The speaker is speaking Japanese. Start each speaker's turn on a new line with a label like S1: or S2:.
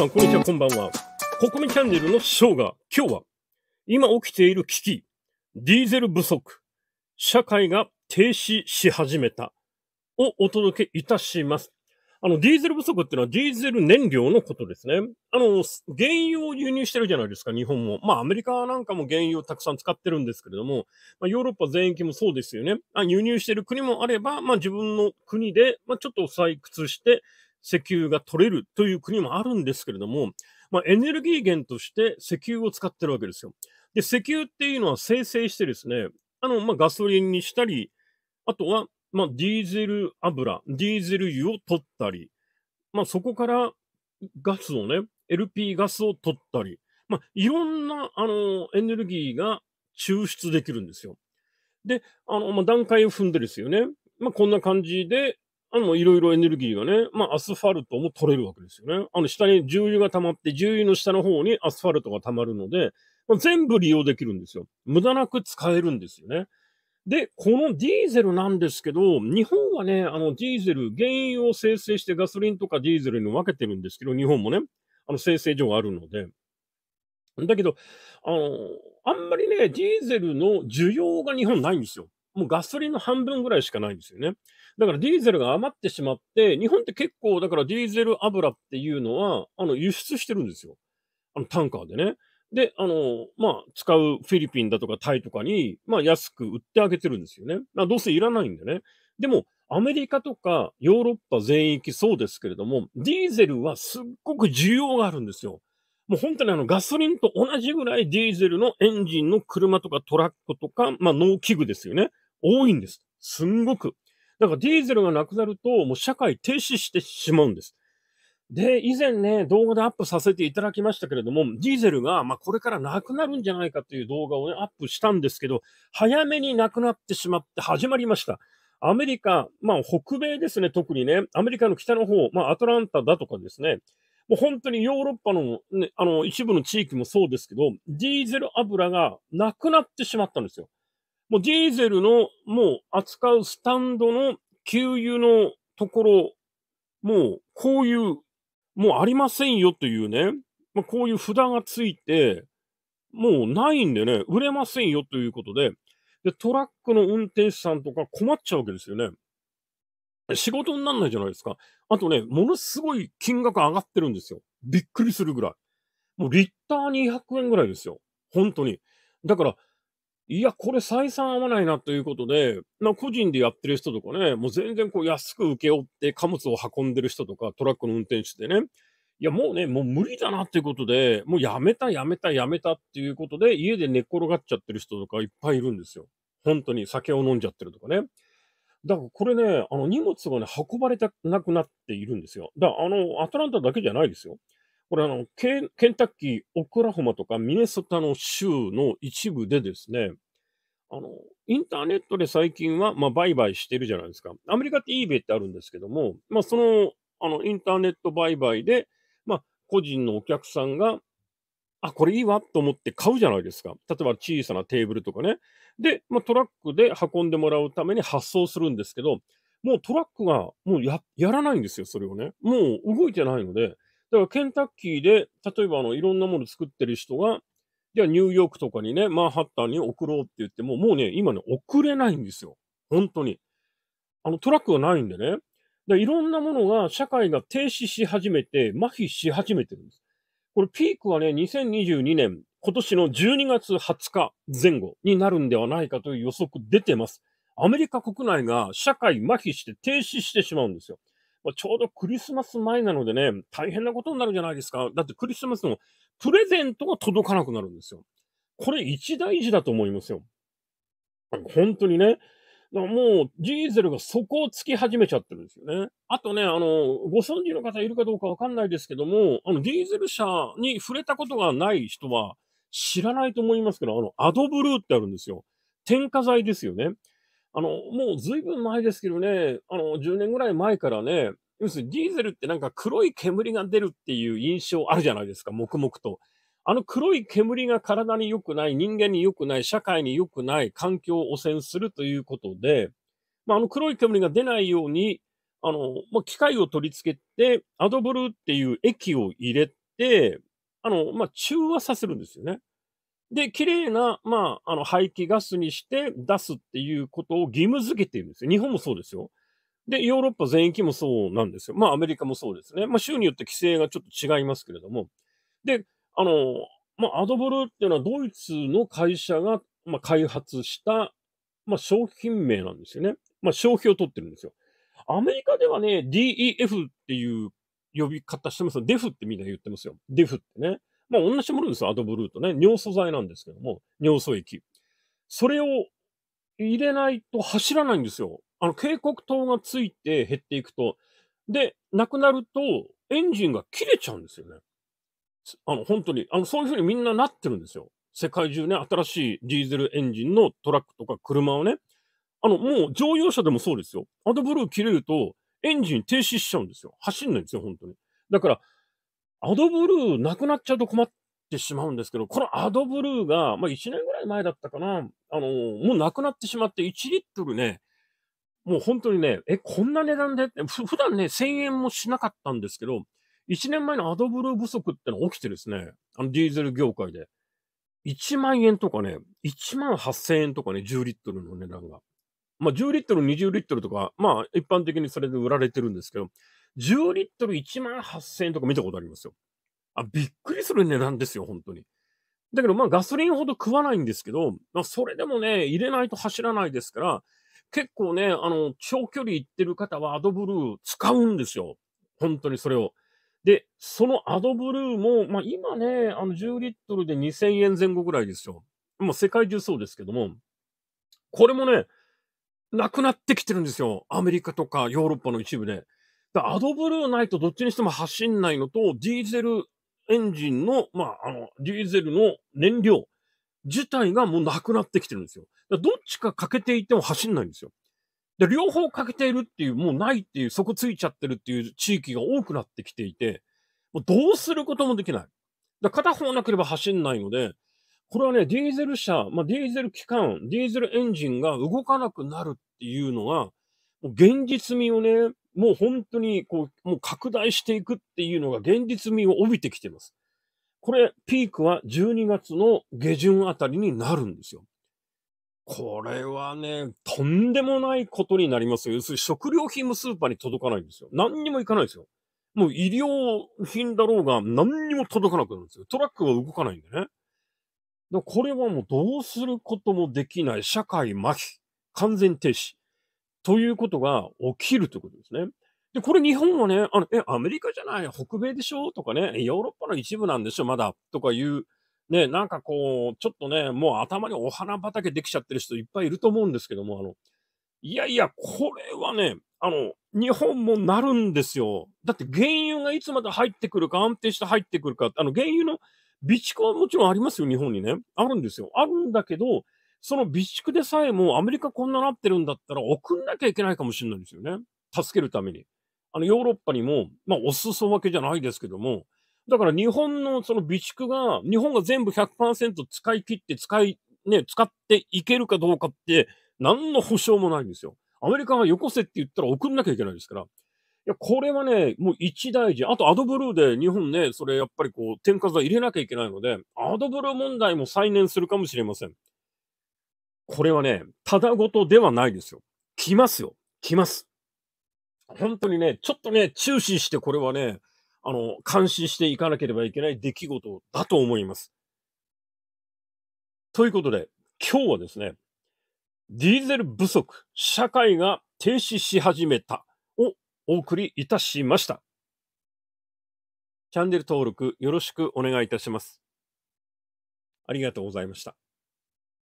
S1: さん、こんにちは、こんばんは。国民チャンネルのショーが、今日は、今起きている危機、ディーゼル不足、社会が停止し始めた、をお届けいたします。あの、ディーゼル不足っていうのはディーゼル燃料のことですね。あの、原油を輸入してるじゃないですか、日本も。まあ、アメリカなんかも原油をたくさん使ってるんですけれども、まあ、ヨーロッパ全域もそうですよね。あ輸入してる国もあれば、まあ、自分の国で、まあ、ちょっと採掘して、石油が取れるという国もあるんですけれども、まあ、エネルギー源として石油を使ってるわけですよ。で、石油っていうのは生成してですね、あの、まあ、ガソリンにしたり、あとは、まあ、ディーゼル油、ディーゼル油を取ったり、まあ、そこからガスをね、LP ガスを取ったり、まあ、いろんな、あの、エネルギーが抽出できるんですよ。で、あの、まあ、段階を踏んでですよね。まあ、こんな感じで、あの、いろいろエネルギーがね、まあ、アスファルトも取れるわけですよね。あの、下に重油が溜まって、重油の下の方にアスファルトが溜まるので、まあ、全部利用できるんですよ。無駄なく使えるんですよね。で、このディーゼルなんですけど、日本はね、あの、ディーゼル、原油を生成してガソリンとかディーゼルに分けてるんですけど、日本もね、あの、生成所があるので。だけど、あの、あんまりね、ディーゼルの需要が日本ないんですよ。もうガソリンの半分ぐらいしかないんですよね。だからディーゼルが余ってしまって、日本って結構、だからディーゼル油っていうのは、あの、輸出してるんですよ。あの、タンカーでね。で、あの、まあ、使うフィリピンだとかタイとかに、まあ、安く売ってあげてるんですよね。どうせいらないんでね。でも、アメリカとかヨーロッパ全域そうですけれども、ディーゼルはすっごく需要があるんですよ。もう本当にあのガソリンと同じぐらいディーゼルのエンジンの車とかトラックとか、まあ農機具ですよね。多いんです。すんごく。だからディーゼルがなくなると、もう社会停止してしまうんです。で、以前ね、動画でアップさせていただきましたけれども、ディーゼルが、まあ、これからなくなるんじゃないかという動画をね、アップしたんですけど、早めになくなってしまって始まりました。アメリカ、まあ、北米ですね、特にね、アメリカの北の方、まあ、アトランタだとかですね、もう本当にヨーロッパの,、ね、あの一部の地域もそうですけど、ディーゼル油がなくなってしまったんですよ。もうディーゼルのもう扱うスタンドの給油のところ、もうこういう、もうありませんよというね、まあ、こういう札がついて、もうないんでね、売れませんよということで、で、トラックの運転手さんとか困っちゃうわけですよね。仕事になんないじゃないですか。あとね、ものすごい金額上がってるんですよ。びっくりするぐらい。もうリッター200円ぐらいですよ。本当に。だから、いや、これ採算合わないなということで、まあ、個人でやってる人とかね、もう全然こう安く請け負って貨物を運んでる人とか、トラックの運転手でね、いや、もうね、もう無理だなっていうことで、もうやめた、やめた、やめたっていうことで、家で寝っ転がっちゃってる人とかいっぱいいるんですよ。本当に酒を飲んじゃってるとかね。だからこれね、あの荷物がね、運ばれたなくなっているんですよ。だからあの、アトランタだけじゃないですよ。これあのケ、ケンタッキー、オクラホマとかミネソタの州の一部でですね、あの、インターネットで最近は、まあ、売買してるじゃないですか。アメリカって eBay ってあるんですけども、まあ、その、あの、インターネット売買で、まあ、個人のお客さんが、あ、これいいわと思って買うじゃないですか。例えば小さなテーブルとかね。で、まあ、トラックで運んでもらうために発送するんですけど、もうトラックがもうややらないんですよ、それをね。もう動いてないので。だからケンタッキーで、例えばあのいろんなもの作ってる人が、じゃあニューヨークとかにね、マンハッタンに送ろうって言っても、もうね、今ね、送れないんですよ。本当に。あのトラックがないんでね。でいろんなものが社会が停止し始めて、麻痺し始めてるんです。これピークはね、2022年、今年の12月20日前後になるんではないかという予測出てます。アメリカ国内が社会麻痺して停止してしまうんですよ。まあ、ちょうどクリスマス前なのでね、大変なことになるじゃないですか。だってクリスマスのプレゼントが届かなくなるんですよ。これ一大事だと思いますよ。本当にね、だからもう、ディーゼルが底をつき始めちゃってるんですよね。あとね、あの、ご存知の方いるかどうかわかんないですけども、あの、ディーゼル車に触れたことがない人は知らないと思いますけど、あの、アドブルーってあるんですよ。添加剤ですよね。あの、もう随分前ですけどね、あの、10年ぐらい前からね、要するにディーゼルってなんか黒い煙が出るっていう印象あるじゃないですか、黙々と。あの黒い煙が体に良くない、人間に良くない、社会に良くない、環境を汚染するということで、まあ、あの黒い煙が出ないように、あの、まあ、機械を取り付けて、アドブルっていう液を入れて、あの、まあ、中和させるんですよね。で、綺麗な、まあ、あの、排気ガスにして出すっていうことを義務づけているんですよ。日本もそうですよ。で、ヨーロッパ全域もそうなんですよ。まあ、アメリカもそうですね。まあ、州によって規制がちょっと違いますけれども。で、あの、まあ、アドブルっていうのはドイツの会社が、まあ、開発した、まあ、商品名なんですよね。まあ、商標を取ってるんですよ。アメリカではね、DEF っていう呼び方してますよ。デフってみんな言ってますよ。デフってね。まあ、同じものですよ、アドブルーとね。尿素剤なんですけども、尿素液。それを入れないと走らないんですよ。あの、警告灯がついて減っていくと。で、なくなると、エンジンが切れちゃうんですよね。あの、本当に、あの、そういうふうにみんななってるんですよ。世界中ね、新しいディーゼルエンジンのトラックとか車をね、あの、もう乗用車でもそうですよ。アドブルー切れると、エンジン停止しちゃうんですよ。走んないんですよ、本当に。だから、アドブルーなくなっちゃうと困ってしまうんですけど、このアドブルーが、まあ1年ぐらい前だったかな、あのもうなくなってしまって、1リットルね、もう本当にね、え、こんな値段で、普段ね、1000円もしなかったんですけど、1年前のアドブル不足ってのが起きてですね、あのディーゼル業界で。1万円とかね、1万8000円とかね、10リットルの値段が。まあ、10リットル、20リットルとか、まあ、一般的にそれで売られてるんですけど、10リットル1万8000円とか見たことありますよ。あ、びっくりする値段ですよ、本当に。だけど、まあ、ガソリンほど食わないんですけど、まあ、それでもね、入れないと走らないですから、結構ね、あの、長距離行ってる方はアドブルー使うんですよ。本当にそれを。で、そのアドブルーも、まあ、今ね、あの10リットルで2000円前後ぐらいですよ。もう世界中そうですけども、これもね、なくなってきてるんですよ。アメリカとかヨーロッパの一部で。アドブルーないとどっちにしても走んないのと、ディーゼルエンジンの、まあ、あの、ディーゼルの燃料自体がもうなくなってきてるんですよ。どっちか欠けていても走んないんですよ。で、両方欠けているっていう、もうないっていう、そこついちゃってるっていう地域が多くなってきていて、もうどうすることもできない。だ片方なければ走んないので、これはね、ディーゼル車、まあ、ディーゼル機関、ディーゼルエンジンが動かなくなるっていうのが、もう現実味をね、もう本当にこう、もう拡大していくっていうのが現実味を帯びてきてます。これ、ピークは12月の下旬あたりになるんですよ。これはね、とんでもないことになりますよ。要するに食料品もスーパーに届かないんですよ。何にもいかないですよ。もう医療品だろうが何にも届かなくなるんですよ。トラックが動かないんでね。だこれはもうどうすることもできない社会麻痺、完全停止ということが起きるということですね。で、これ日本はね、あの、え、アメリカじゃない、北米でしょとかね、ヨーロッパの一部なんでしょまだとかいうね、なんかこう、ちょっとね、もう頭にお花畑できちゃってる人いっぱいいると思うんですけども、あの、いやいや、これはね、あの、日本もなるんですよ。だって原油がいつまで入ってくるか、安定して入ってくるか、あの、原油の備蓄はもちろんありますよ、日本にね。あるんですよ。あるんだけど、その備蓄でさえもアメリカこんななってるんだったら送んなきゃいけないかもしれないんですよね。助けるために。あの、ヨーロッパにも、まあ、お裾分けじゃないですけども、だから日本のその備蓄が、日本が全部100%使い切って使い、ね、使っていけるかどうかって、何の保証もないんですよ。アメリカがよこせって言ったら送んなきゃいけないですから。いや、これはね、もう一大事。あと、アドブルーで日本ね、それやっぱりこう、添加剤入れなきゃいけないので、アドブルー問題も再燃するかもしれません。これはね、ただごとではないですよ。来ますよ。来ます。本当にね、ちょっとね、注視してこれはね、あの、監視していかなければいけない出来事だと思います。ということで、今日はですね、ディーゼル不足、社会が停止し始めたをお送りいたしました。チャンネル登録よろしくお願いいたします。ありがとうございました。